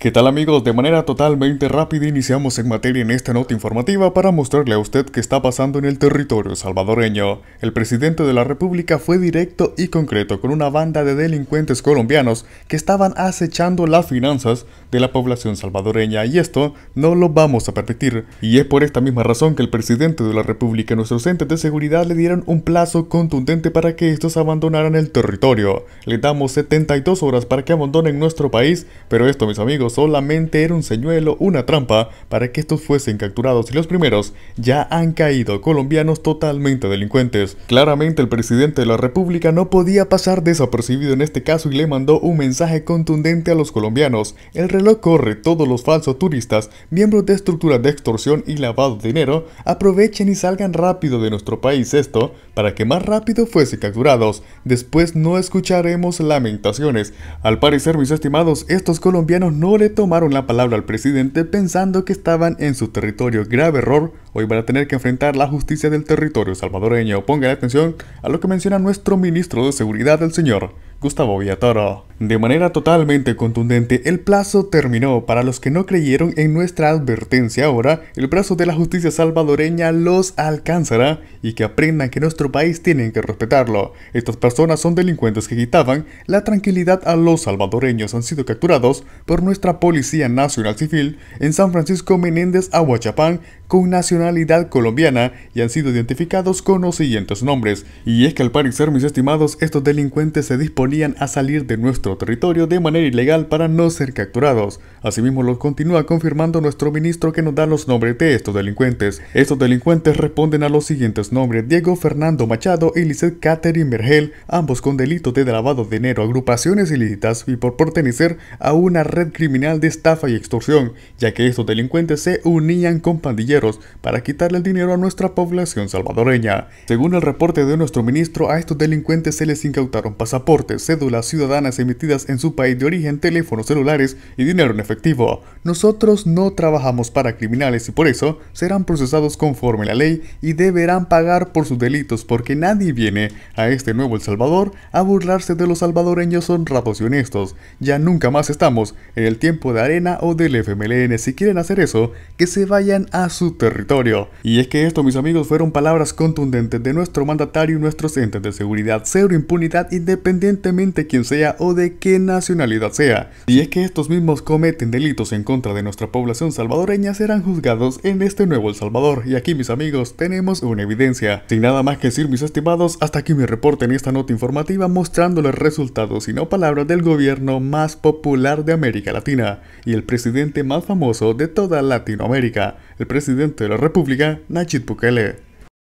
¿Qué tal amigos? De manera totalmente rápida iniciamos en materia en esta nota informativa para mostrarle a usted qué está pasando en el territorio salvadoreño. El presidente de la república fue directo y concreto con una banda de delincuentes colombianos que estaban acechando las finanzas de la población salvadoreña y esto no lo vamos a permitir. Y es por esta misma razón que el presidente de la República y nuestros entes de seguridad le dieron un plazo contundente para que estos abandonaran el territorio. Le damos 72 horas para que abandonen nuestro país, pero esto mis amigos solamente era un señuelo, una trampa para que estos fuesen capturados y los primeros ya han caído colombianos totalmente delincuentes. Claramente el presidente de la República no podía pasar desapercibido en este caso y le mandó un mensaje contundente a los colombianos. El lo corre, todos los falsos turistas, miembros de estructuras de extorsión y lavado de dinero, aprovechen y salgan rápido de nuestro país esto, para que más rápido fuese capturados. Después no escucharemos lamentaciones. Al parecer, mis estimados, estos colombianos no le tomaron la palabra al presidente pensando que estaban en su territorio. Grave error, hoy van a tener que enfrentar la justicia del territorio salvadoreño. Pongan atención a lo que menciona nuestro ministro de Seguridad, el señor Gustavo Villatoro. De manera totalmente contundente, el plazo terminó. Para los que no creyeron en nuestra advertencia ahora, el brazo de la justicia salvadoreña los alcanzará y que aprendan que nuestro país tienen que respetarlo. Estas personas son delincuentes que quitaban la tranquilidad a los salvadoreños. Han sido capturados por nuestra Policía Nacional Civil en San Francisco Menéndez Aguachapán con nacionalidad colombiana y han sido identificados con los siguientes nombres. Y es que al parecer, mis estimados, estos delincuentes se disponen a salir de nuestro territorio de manera ilegal para no ser capturados. Asimismo, lo continúa confirmando nuestro ministro que nos da los nombres de estos delincuentes. Estos delincuentes responden a los siguientes nombres: Diego Fernando Machado y Lizeth Catherine Mergel, ambos con delitos de lavado de dinero, agrupaciones ilícitas y por pertenecer a una red criminal de estafa y extorsión, ya que estos delincuentes se unían con pandilleros para quitarle el dinero a nuestra población salvadoreña. Según el reporte de nuestro ministro, a estos delincuentes se les incautaron pasaportes cédulas ciudadanas emitidas en su país de origen, teléfonos celulares y dinero en efectivo. Nosotros no trabajamos para criminales y por eso serán procesados conforme la ley y deberán pagar por sus delitos porque nadie viene a este nuevo El Salvador a burlarse de los salvadoreños honrados y honestos. Ya nunca más estamos en el tiempo de arena o del FMLN. Si quieren hacer eso, que se vayan a su territorio. Y es que esto, mis amigos, fueron palabras contundentes de nuestro mandatario y nuestros entes de seguridad. Cero impunidad independiente quien sea o de qué nacionalidad sea. Y es que estos mismos cometen delitos en contra de nuestra población salvadoreña serán juzgados en este nuevo El Salvador. Y aquí mis amigos tenemos una evidencia. Sin nada más que decir mis estimados, hasta aquí mi reporte en esta nota informativa mostrándoles resultados y no palabras del gobierno más popular de América Latina y el presidente más famoso de toda Latinoamérica, el presidente de la República, Nachit Bukele.